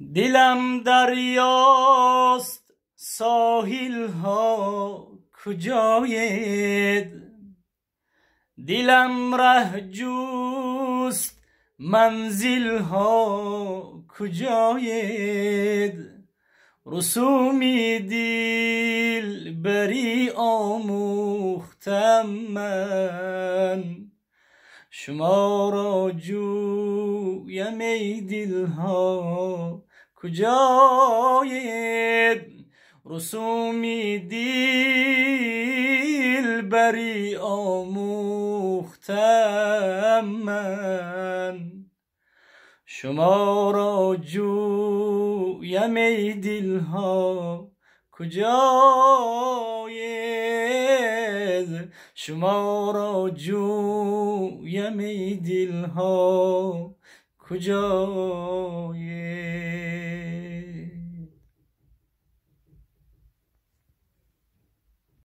دلم دریاست ساحل ها کجاید دلم ره جوست منزل ها کجاید رسومی دل بری آموختم من شما را جویم ای ها کجای رسومی دیل بری آموختم من شما را جویم ای ها کجاید شما را جویم ای ها کجاید